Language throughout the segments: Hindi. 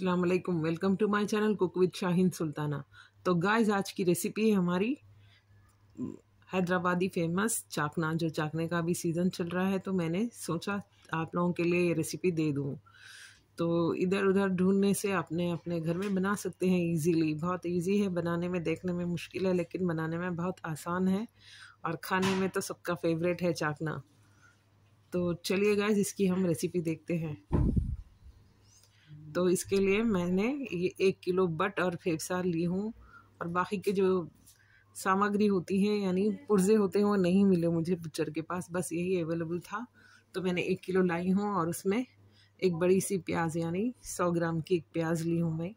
अस्सलाम वालेकुम welcome to my channel Cook with Shahin Sultana तो गाइस आज की रेसिपी है हमारी हैदराबादी फेमस चाकना जो चाकने का भी सीज़न चल रहा है तो मैंने सोचा आप लोगों के लिए ये रेसिपी दे दूँ तो इधर उधर ढूंढने से अपने अपने घर में बना सकते हैं इजीली बहुत इजी है बनाने में देखने में मुश्किल है लेकिन बनाने में बहुत आसान है और खाने में तो सबका फेवरेट है चाकना तो चलिए गाइज इसकी हम रेसिपी देखते हैं तो इसके लिए मैंने ये एक किलो बट और फेफसा ली हूँ और बाकी के जो सामग्री होती है यानी पुर्जे होते हैं वो नहीं मिले मुझे बुचर के पास बस यही अवेलेबल था तो मैंने एक किलो लाई हूँ और उसमें एक बड़ी सी प्याज यानी सौ ग्राम की एक प्याज ली हूँ मैं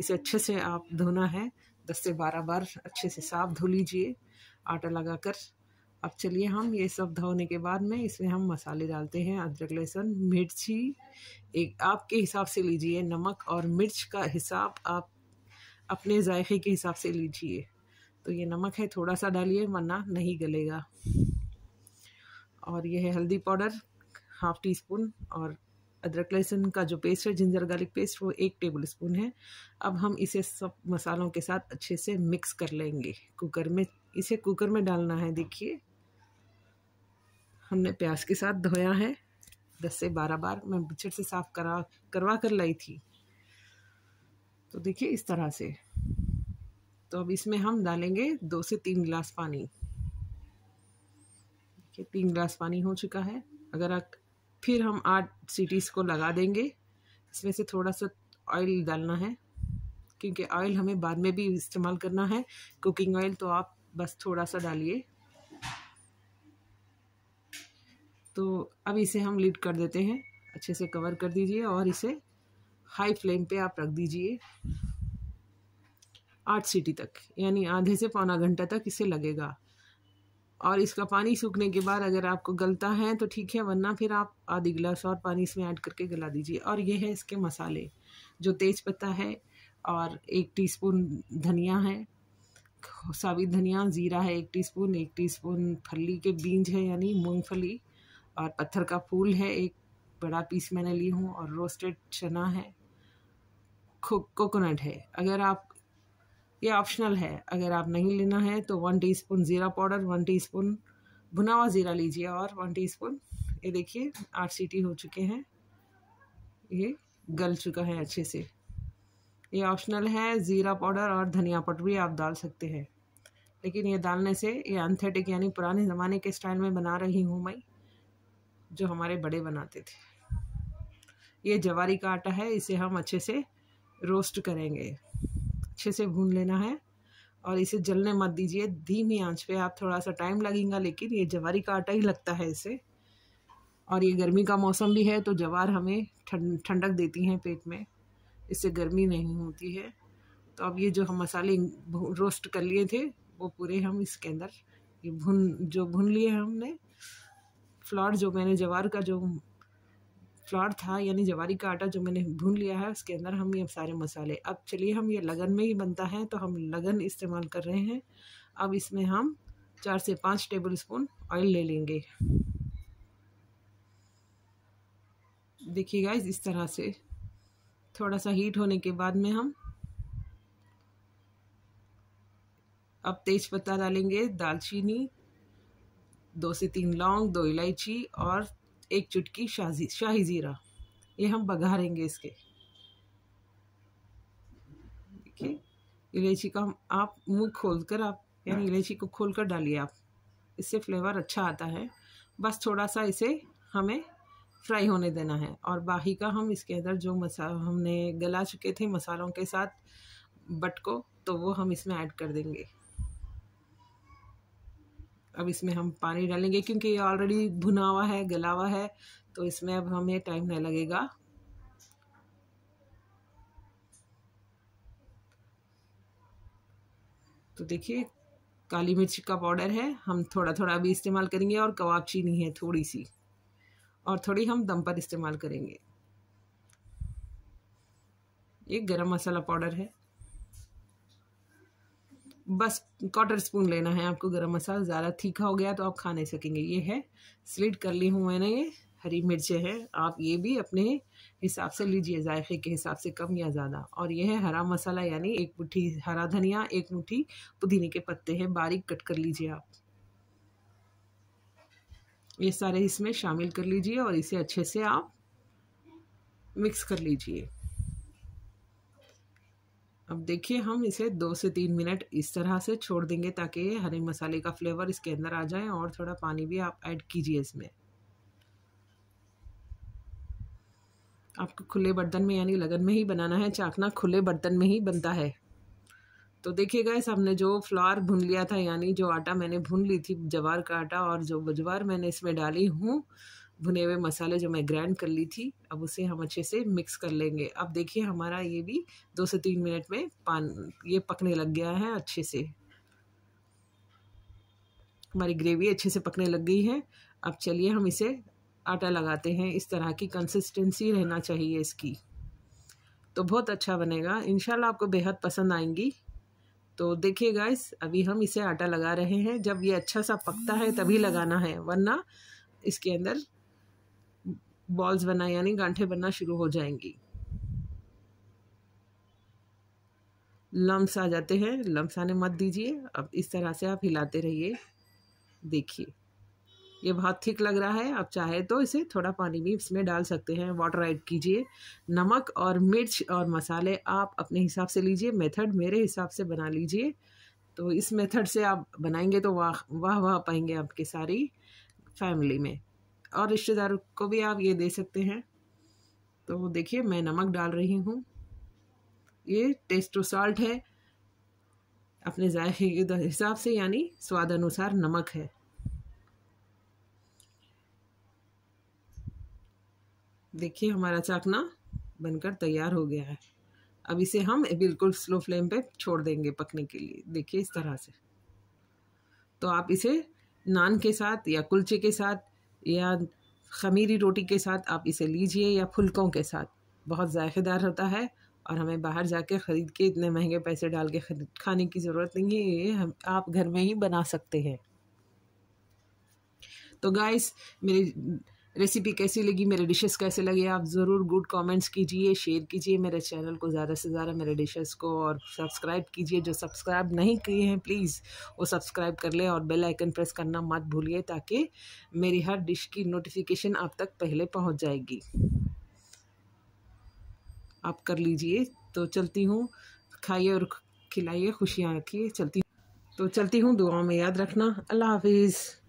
इसे अच्छे से आप धोना है दस से बारह बार अच्छे से साफ धो लीजिए आटा लगाकर अब चलिए हम ये सब धोने के बाद में इसमें हम मसाले डालते हैं अदरक लहसुन मिर्ची एक आपके हिसाब से लीजिए नमक और मिर्च का हिसाब आप अपने जायके के हिसाब से लीजिए तो ये नमक है थोड़ा सा डालिए वरना नहीं गलेगा और यह है हल्दी पाउडर हाफ़ टी स्पून और अदरक लहसुन का जो पेस्ट है जिंजर गार्लिक पेस्ट वो एक टेबल स्पून है अब हम इसे सब मसालों के साथ अच्छे से मिक्स कर लेंगे कुकर में इसे कुकर में डालना है देखिए हमने प्याज के साथ धोया है दस से बारह बार मैं बिछड़ से साफ़ करा करवा कर लाई थी तो देखिए इस तरह से तो अब इसमें हम डालेंगे दो से तीन गिलास पानी देखिए तीन गिलास पानी हो चुका है अगर आप फिर हम आठ सीटीज को लगा देंगे इसमें से थोड़ा सा ऑयल डालना है क्योंकि ऑयल हमें बाद में भी इस्तेमाल करना है कुकिंग ऑयल तो आप बस थोड़ा सा डालिए तो अब इसे हम लिड कर देते हैं अच्छे से कवर कर दीजिए और इसे हाई फ्लेम पे आप रख दीजिए आठ सीटी तक यानी आधे से पौना घंटा तक इसे लगेगा और इसका पानी सूखने के बाद अगर आपको गलता है तो ठीक है वरना फिर आप आधी गिलास और पानी इसमें ऐड करके गला दीजिए और ये है इसके मसाले जो तेज़ पत्ता है और एक टीस्पून धनिया है साबित धनिया ज़ीरा है एक टीस्पून एक टीस्पून फली के बीज है यानी मूंगफली और पत्थर का फूल है एक बड़ा पीस मैंने ली हूँ और रोस्टेड चना है कोकोनट है अगर आप ये ऑप्शनल है अगर आप नहीं लेना है तो वन टीस्पून ज़ीरा पाउडर वन टीस्पून भुना हुआ ज़ीरा लीजिए और वन टीस्पून ये देखिए आठ सीटी हो चुके हैं ये गल चुका है अच्छे से ये ऑप्शनल है ज़ीरा पाउडर और धनिया पाउडर भी आप डाल सकते हैं लेकिन ये डालने से ये अनथेटिक यानी पुराने ज़माने के स्टाइल में बना रही हूँ मैं जो हमारे बड़े बनाते थे ये जवारी का आटा है इसे हम अच्छे से रोस्ट करेंगे अच्छे से भून लेना है और इसे जलने मत दीजिए धीमी आंच पे आप थोड़ा सा टाइम लगेगा लेकिन ये जवारी का आटा ही लगता है इसे और ये गर्मी का मौसम भी है तो जवार हमें ठंडक थंड, देती हैं पेट में इससे गर्मी नहीं होती है तो अब ये जो हम मसाले रोस्ट कर लिए थे वो पूरे हम इसके अंदर ये भुन जो भुन लिए हमने फ्लॉर जो मैंने जवार का जो फ्लॉर था यानी जवारी का आटा जो मैंने भून लिया है उसके अंदर हम ये सारे मसाले अब चलिए हम ये लगन में ही बनता है तो हम लगन इस्तेमाल कर रहे हैं अब इसमें हम चार से पाँच टेबल स्पून ऑयल ले लेंगे देखिएगा इस तरह से थोड़ा सा हीट होने के बाद में हम अब तेज पत्ता डालेंगे दालचीनी दो से तीन लौंग दो इलायची और एक चुटकी शाही शाही ज़ीरा ये हम बघारेंगे इसके देखिए इलायची का आप मुंह खोलकर आप यानी इलायची को खोलकर डालिए आप इससे फ्लेवर अच्छा आता है बस थोड़ा सा इसे हमें फ्राई होने देना है और बाकी का हम इसके अंदर जो मसा हमने गला चुके थे मसालों के साथ बट को तो वो हम इसमें ऐड कर देंगे अब इसमें हम पानी डालेंगे क्योंकि ये ऑलरेडी भुना हुआ है गला हुआ है तो इसमें अब हमें टाइम नहीं लगेगा तो देखिए काली मिर्च का पाउडर है हम थोड़ा थोड़ा अभी इस्तेमाल करेंगे और कबाब चीनी है थोड़ी सी और थोड़ी हम दम पर इस्तेमाल करेंगे ये गरम मसाला पाउडर है बस क्वार्टर स्पून लेना है आपको गरम मसाला ज़्यादा तीखा हो गया तो आप खा नहीं सकेंगे ये है स्लिट कर ली हूँ मैंने ये हरी मिर्चें हैं आप ये भी अपने हिसाब से लीजिए जायके के हिसाब से कम या ज़्यादा और ये है हरा मसाला यानी एक मुट्ठी हरा धनिया एक मुट्ठी पुदीने के पत्ते हैं बारीक कट कर लीजिए आप ये सारे इसमें शामिल कर लीजिए और इसे अच्छे से आप मिक्स कर लीजिए अब देखिए हम इसे दो से तीन मिनट इस तरह से छोड़ देंगे ताकि हरे मसाले का फ्लेवर इसके अंदर आ जाए और थोड़ा पानी भी आप ऐड कीजिए इसमें आपको खुले बर्तन में यानी लगन में ही बनाना है चाकना खुले बर्तन में ही बनता है तो देखिए गैस हमने जो फ्लावर भून लिया था यानी जो आटा मैंने भून ली थी जवार का आटा और जो बजवार मैंने इसमें डाली हूँ भुने हुए मसाले जो मैं ग्राइंड कर ली थी अब उसे हम अच्छे से मिक्स कर लेंगे अब देखिए हमारा ये भी दो से तीन मिनट में पान ये पकने लग गया है अच्छे से हमारी ग्रेवी अच्छे से पकने लग गई है अब चलिए हम इसे आटा लगाते हैं इस तरह की कंसिस्टेंसी रहना चाहिए इसकी तो बहुत अच्छा बनेगा इन आपको बेहद पसंद आएंगी तो देखिए गाइस अभी हम इसे आटा लगा रहे हैं जब ये अच्छा सा पकता है तभी लगाना है वरना इसके अंदर बॉल्स बनना यानी गांठे बनना शुरू हो जाएंगी लम्स आ जाते हैं लम्स आने मत दीजिए अब इस तरह से आप हिलाते रहिए देखिए ये बहुत थिक लग रहा है आप चाहे तो इसे थोड़ा पानी भी इसमें डाल सकते हैं वाटर ऐड कीजिए नमक और मिर्च और मसाले आप अपने हिसाब से लीजिए मेथड मेरे हिसाब से बना लीजिए तो इस मेथड से आप बनाएंगे तो वाह वाह वाह पाएंगे आपके सारी फैमिली में और रिश्तेदार को भी आप ये दे सकते हैं तो देखिए मैं नमक डाल रही हूँ ये टेस्टो साल्ट है अपने जायके के तो हिसाब से यानी स्वाद अनुसार नमक है देखिए हमारा चाकना बनकर तैयार हो गया है अब इसे हम बिल्कुल स्लो फ्लेम पे छोड़ देंगे पकने के लिए देखिए इस तरह से तो आप इसे नान के साथ या कुलचे के साथ या खमीरी रोटी के साथ आप इसे लीजिए या फुलकों के साथ बहुत जायकेदार होता है और हमें बाहर जाके ख़रीद के इतने महंगे पैसे डाल के खरीद खाने की ज़रूरत नहीं है ये हम आप घर में ही बना सकते हैं तो गाइस मेरी रेसिपी कैसी लगी मेरे डिशेस कैसे लगे आप ज़रूर गुड कमेंट्स कीजिए शेयर कीजिए मेरे चैनल को ज़्यादा से ज़्यादा मेरे डिशेस को और सब्सक्राइब कीजिए जो सब्सक्राइब नहीं किए हैं प्लीज़ वो सब्सक्राइब कर लें और बेल आइकन प्रेस करना मत भूलिए ताकि मेरी हर डिश की नोटिफिकेशन आप तक पहले पहुँच जाएगी आप कर लीजिए तो चलती हूँ खाइए और खिलाइए खुशियाँ रखिए चलती तो चलती हूँ दुआ में याद रखना अल्लाह हाफिज़